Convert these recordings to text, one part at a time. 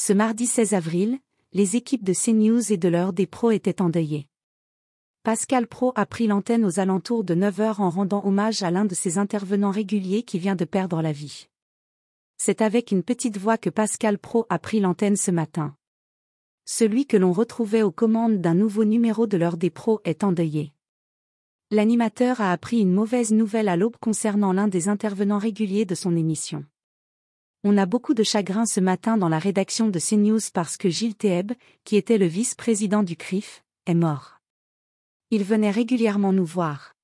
Ce mardi 16 avril, les équipes de CNews et de l'heure des pros étaient endeuillées. Pascal Pro a pris l'antenne aux alentours de 9h en rendant hommage à l'un de ses intervenants réguliers qui vient de perdre la vie. C'est avec une petite voix que Pascal Pro a pris l'antenne ce matin. Celui que l'on retrouvait aux commandes d'un nouveau numéro de l'heure des pros est endeuillé. L'animateur a appris une mauvaise nouvelle à l'aube concernant l'un des intervenants réguliers de son émission. On a beaucoup de chagrin ce matin dans la rédaction de CNews parce que Gilles Théeb, qui était le vice-président du CRIF, est mort. Il venait régulièrement nous voir.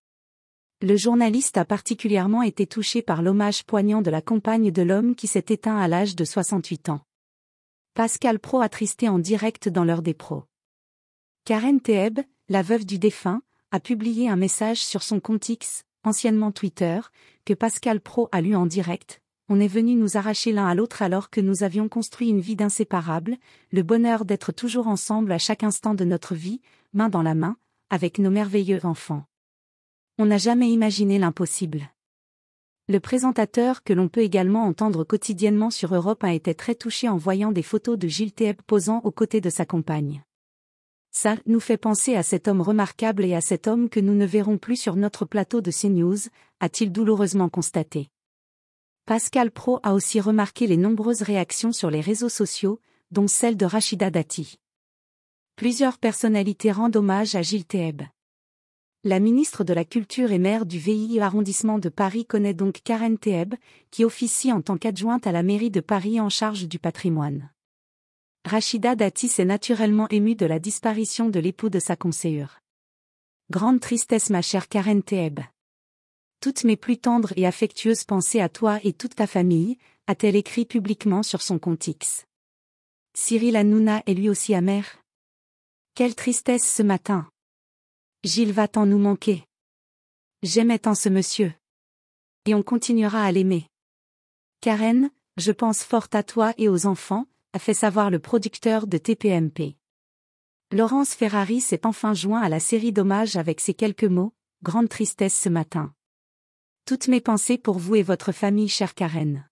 Le journaliste a particulièrement été touché par l'hommage poignant de la compagne de l'homme qui s'est éteint à l'âge de 68 ans. Pascal Pro a tristé en direct dans l'heure des pros. Karen Théeb, la veuve du défunt, a publié un message sur son compte X, anciennement Twitter, que Pascal Pro a lu en direct, on est venu nous arracher l'un à l'autre alors que nous avions construit une vie d'inséparable, le bonheur d'être toujours ensemble à chaque instant de notre vie, main dans la main, avec nos merveilleux enfants. On n'a jamais imaginé l'impossible. Le présentateur que l'on peut également entendre quotidiennement sur Europe a été très touché en voyant des photos de Gilles Théeb posant aux côtés de sa compagne. Ça nous fait penser à cet homme remarquable et à cet homme que nous ne verrons plus sur notre plateau de CNews, a-t-il douloureusement constaté. Pascal Pro a aussi remarqué les nombreuses réactions sur les réseaux sociaux, dont celle de Rachida Dati. Plusieurs personnalités rendent hommage à Gilles Théeb. La ministre de la Culture et maire du VI arrondissement de Paris connaît donc Karen Théeb, qui officie en tant qu'adjointe à la mairie de Paris en charge du patrimoine. Rachida Dati s'est naturellement émue de la disparition de l'époux de sa conseillère. « Grande tristesse ma chère Karen Théeb. Toutes mes plus tendres et affectueuses pensées à toi et toute ta famille, a-t-elle écrit publiquement sur son compte X. Cyril Hanouna est lui aussi amer. Quelle tristesse ce matin. Gilles va tant nous manquer. J'aimais tant ce monsieur. Et on continuera à l'aimer. Karen, je pense fort à toi et aux enfants, a fait savoir le producteur de TPMP. Laurence Ferrari s'est enfin joint à la série d'hommages avec ces quelques mots, grande tristesse ce matin. Toutes mes pensées pour vous et votre famille, chère Karen.